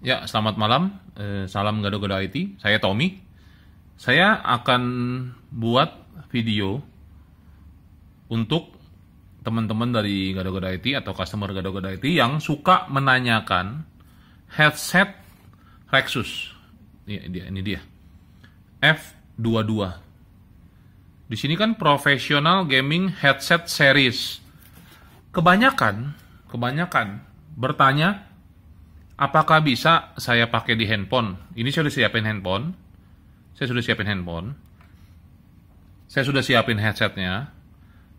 Ya, selamat malam. Eh, salam gado-gado IT. Saya Tommy. Saya akan buat video untuk teman-teman dari gado-gado IT atau customer gado-gado IT yang suka menanyakan headset Rexus. Iya, ini dia, F22. Di sini kan profesional gaming headset series. Kebanyakan, kebanyakan bertanya apakah bisa saya pakai di handphone? Ini saya sudah siapin handphone. Saya sudah siapin handphone. Saya sudah siapin headsetnya.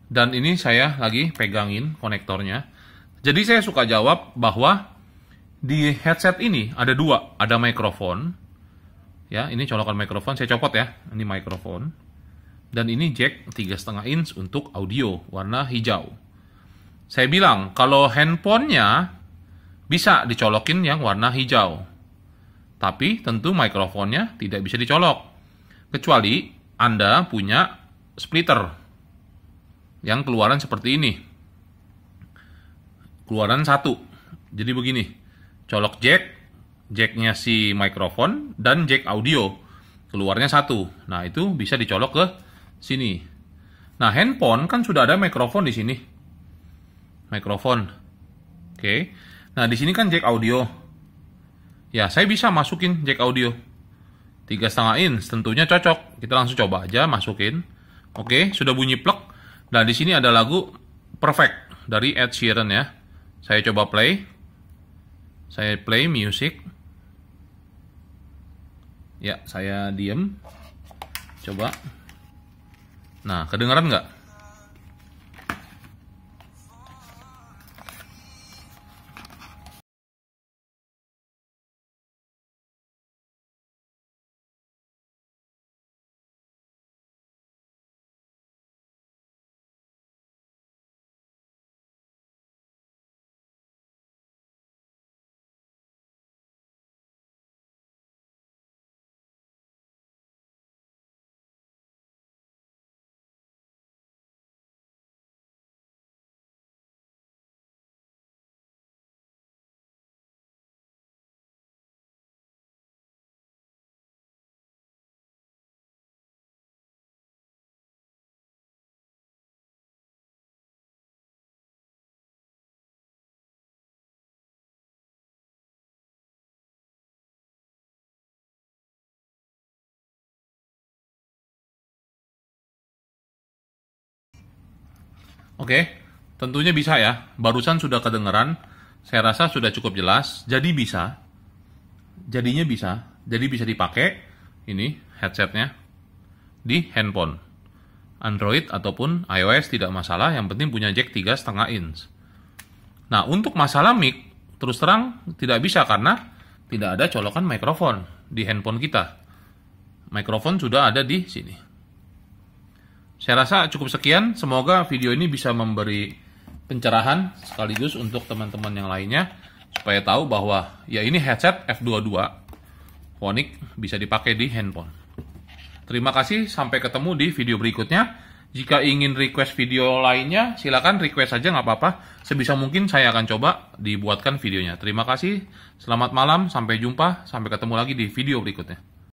Dan ini saya lagi pegangin konektornya. Jadi saya suka jawab bahwa di headset ini ada dua, ada mikrofon. Ya, ini colokan mikrofon, saya copot ya. Ini mikrofon. Dan ini jack 3,5 inch untuk audio warna hijau. Saya bilang kalau handphonenya bisa dicolokin yang warna hijau. Tapi tentu mikrofonnya tidak bisa dicolok. Kecuali Anda punya splitter yang keluaran seperti ini. Keluaran satu. Jadi begini, colok jack, jacknya si mikrofon, dan jack audio. Keluarnya satu. Nah, itu bisa dicolok ke sini. Nah, handphone kan sudah ada mikrofon di sini. Mikrofon. Oke. Okay. Nah, di sini kan jack audio. Ya, saya bisa masukin jack audio. 3,5 inch tentunya cocok. Kita langsung coba aja masukin. Oke, sudah bunyi plek. Nah, di sini ada lagu Perfect dari Ed Sheeran ya. Saya coba play. Saya play music. Ya, saya diem. Coba. Nah, kedengeran nggak? Oke, tentunya bisa ya. Barusan sudah kedengeran, saya rasa sudah cukup jelas. Jadi bisa, jadinya bisa, jadi bisa dipakai ini headsetnya di handphone. Android ataupun iOS tidak masalah, yang penting punya jack 3,5 inch. Nah, untuk masalah mic, terus terang tidak bisa karena tidak ada colokan mikrofon di handphone kita. Mikrofon sudah ada di sini. Saya rasa cukup sekian. Semoga video ini bisa memberi pencerahan sekaligus untuk teman-teman yang lainnya supaya tahu bahwa ya ini headset F22 Phonic bisa dipakai di handphone. Terima kasih, sampai ketemu di video berikutnya. Jika ingin request video lainnya, silakan request saja nggak apa-apa. Sebisa mungkin saya akan coba dibuatkan videonya. Terima kasih, selamat malam, sampai jumpa, sampai ketemu lagi di video berikutnya.